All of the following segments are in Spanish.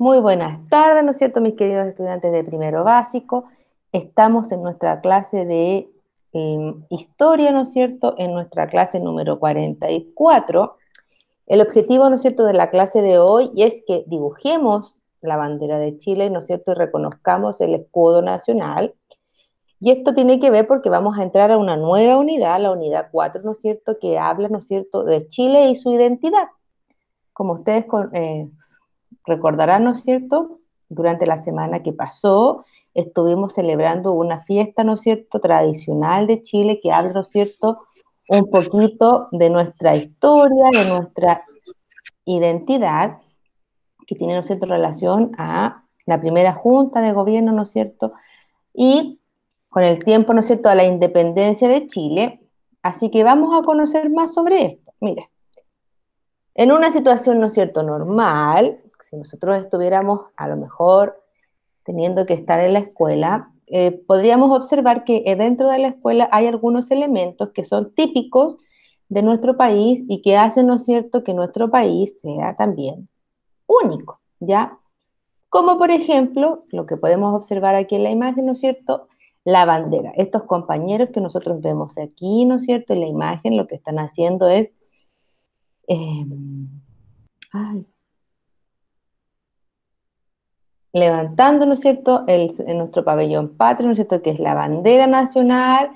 Muy buenas tardes, ¿no es cierto, mis queridos estudiantes de primero básico? Estamos en nuestra clase de em, historia, ¿no es cierto?, en nuestra clase número 44. El objetivo, ¿no es cierto?, de la clase de hoy es que dibujemos la bandera de Chile, ¿no es cierto?, y reconozcamos el escudo nacional. Y esto tiene que ver porque vamos a entrar a una nueva unidad, la unidad 4, ¿no es cierto?, que habla, ¿no es cierto?, de Chile y su identidad. Como ustedes con, eh, Recordarán, ¿no es cierto? Durante la semana que pasó estuvimos celebrando una fiesta, ¿no es cierto?, tradicional de Chile que habla, ¿no es cierto?, un poquito de nuestra historia, de nuestra identidad, que tiene, ¿no es cierto?, relación a la primera junta de gobierno, ¿no es cierto?, y con el tiempo, ¿no es cierto?, a la independencia de Chile. Así que vamos a conocer más sobre esto. Mira, en una situación, ¿no es cierto?, normal, si nosotros estuviéramos a lo mejor teniendo que estar en la escuela, eh, podríamos observar que eh, dentro de la escuela hay algunos elementos que son típicos de nuestro país y que hacen, ¿no es cierto?, que nuestro país sea también único, ¿ya? Como por ejemplo, lo que podemos observar aquí en la imagen, ¿no es cierto?, la bandera. Estos compañeros que nosotros vemos aquí, ¿no es cierto?, en la imagen lo que están haciendo es... Eh, ay, levantando, ¿no es cierto?, el, nuestro pabellón patrio, ¿no es cierto?, que es la bandera nacional,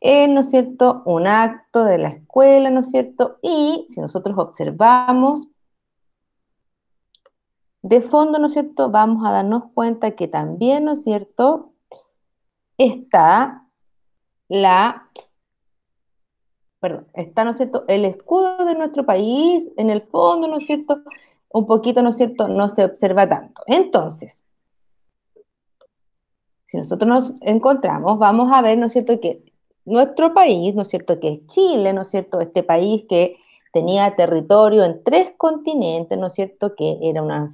eh, ¿no es cierto?, un acto de la escuela, ¿no es cierto?, y si nosotros observamos, de fondo, ¿no es cierto?, vamos a darnos cuenta que también, ¿no es cierto?, está la, perdón, está, ¿no es cierto?, el escudo de nuestro país en el fondo, ¿no es cierto?, un poquito, ¿no es cierto?, no se observa tanto. Entonces, si nosotros nos encontramos, vamos a ver, ¿no es cierto?, que nuestro país, ¿no es cierto?, que es Chile, ¿no es cierto?, este país que tenía territorio en tres continentes, ¿no es cierto?, que era una,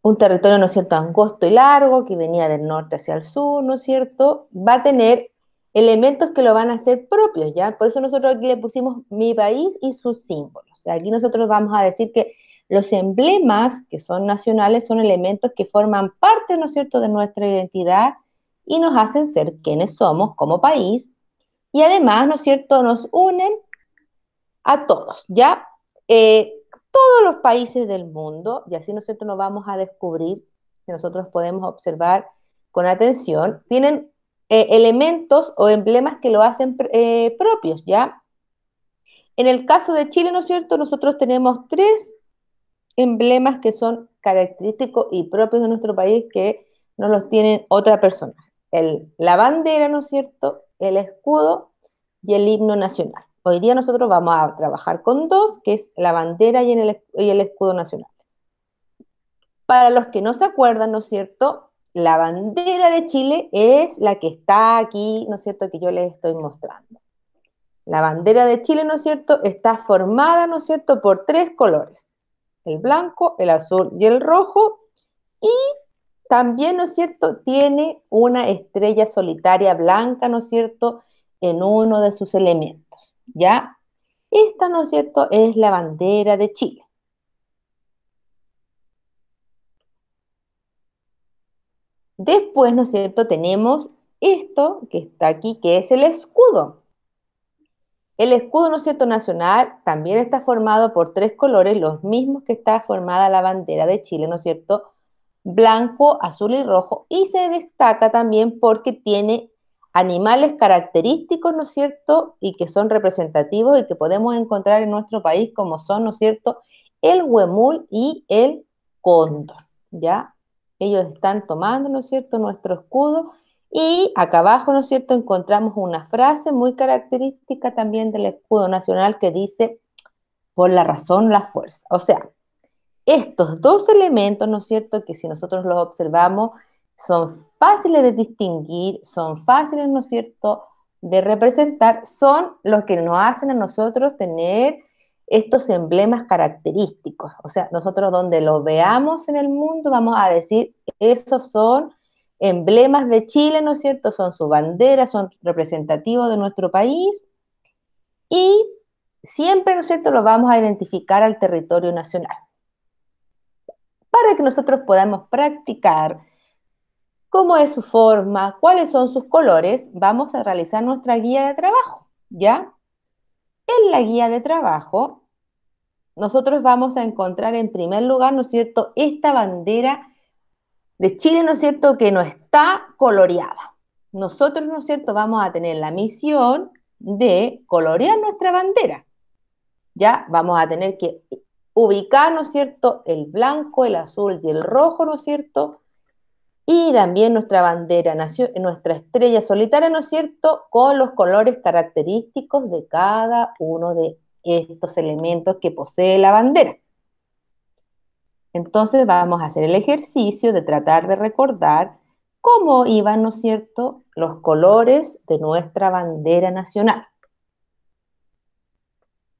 un territorio, ¿no es cierto?, angosto y largo, que venía del norte hacia el sur, ¿no es cierto?, va a tener elementos que lo van a hacer propios, ¿ya? Por eso nosotros aquí le pusimos mi país y sus símbolos. Aquí nosotros vamos a decir que los emblemas que son nacionales son elementos que forman parte, ¿no es cierto?, de nuestra identidad y nos hacen ser quienes somos como país y además, ¿no es cierto?, nos unen a todos, ¿ya? Eh, todos los países del mundo, y así nosotros nos vamos a descubrir, que nosotros podemos observar con atención, tienen eh, elementos o emblemas que lo hacen eh, propios, ¿ya? En el caso de Chile, ¿no es cierto? Nosotros tenemos tres emblemas que son característicos y propios de nuestro país que no los tienen otra persona. El, la bandera, ¿no es cierto? El escudo y el himno nacional. Hoy día nosotros vamos a trabajar con dos, que es la bandera y, el, y el escudo nacional. Para los que no se acuerdan, ¿no es cierto? la bandera de Chile es la que está aquí, ¿no es cierto?, que yo les estoy mostrando. La bandera de Chile, ¿no es cierto?, está formada, ¿no es cierto?, por tres colores, el blanco, el azul y el rojo, y también, ¿no es cierto?, tiene una estrella solitaria blanca, ¿no es cierto?, en uno de sus elementos, ¿ya? Esta, ¿no es cierto?, es la bandera de Chile. Después, ¿no es cierto?, tenemos esto que está aquí, que es el escudo. El escudo, ¿no es cierto?, nacional también está formado por tres colores, los mismos que está formada la bandera de Chile, ¿no es cierto?, blanco, azul y rojo, y se destaca también porque tiene animales característicos, ¿no es cierto?, y que son representativos y que podemos encontrar en nuestro país, como son, ¿no es cierto?, el huemul y el cóndor, ¿ya? Ellos están tomando, ¿no es cierto?, nuestro escudo y acá abajo, ¿no es cierto?, encontramos una frase muy característica también del escudo nacional que dice, por la razón, la fuerza. O sea, estos dos elementos, ¿no es cierto?, que si nosotros los observamos, son fáciles de distinguir, son fáciles, ¿no es cierto?, de representar, son los que nos hacen a nosotros tener estos emblemas característicos. O sea, nosotros donde lo veamos en el mundo vamos a decir, esos son emblemas de Chile, ¿no es cierto? Son su bandera, son representativos de nuestro país y siempre, ¿no es cierto?, lo vamos a identificar al territorio nacional. Para que nosotros podamos practicar cómo es su forma, cuáles son sus colores, vamos a realizar nuestra guía de trabajo, ¿ya? En la guía de trabajo, nosotros vamos a encontrar en primer lugar, ¿no es cierto?, esta bandera de Chile, ¿no es cierto?, que no está coloreada. Nosotros, ¿no es cierto?, vamos a tener la misión de colorear nuestra bandera. Ya vamos a tener que ubicar, ¿no es cierto?, el blanco, el azul y el rojo, ¿no es cierto?, y también nuestra bandera, nuestra estrella solitaria, ¿no es cierto?, con los colores característicos de cada uno de estos elementos que posee la bandera. Entonces vamos a hacer el ejercicio de tratar de recordar cómo iban, ¿no es cierto?, los colores de nuestra bandera nacional.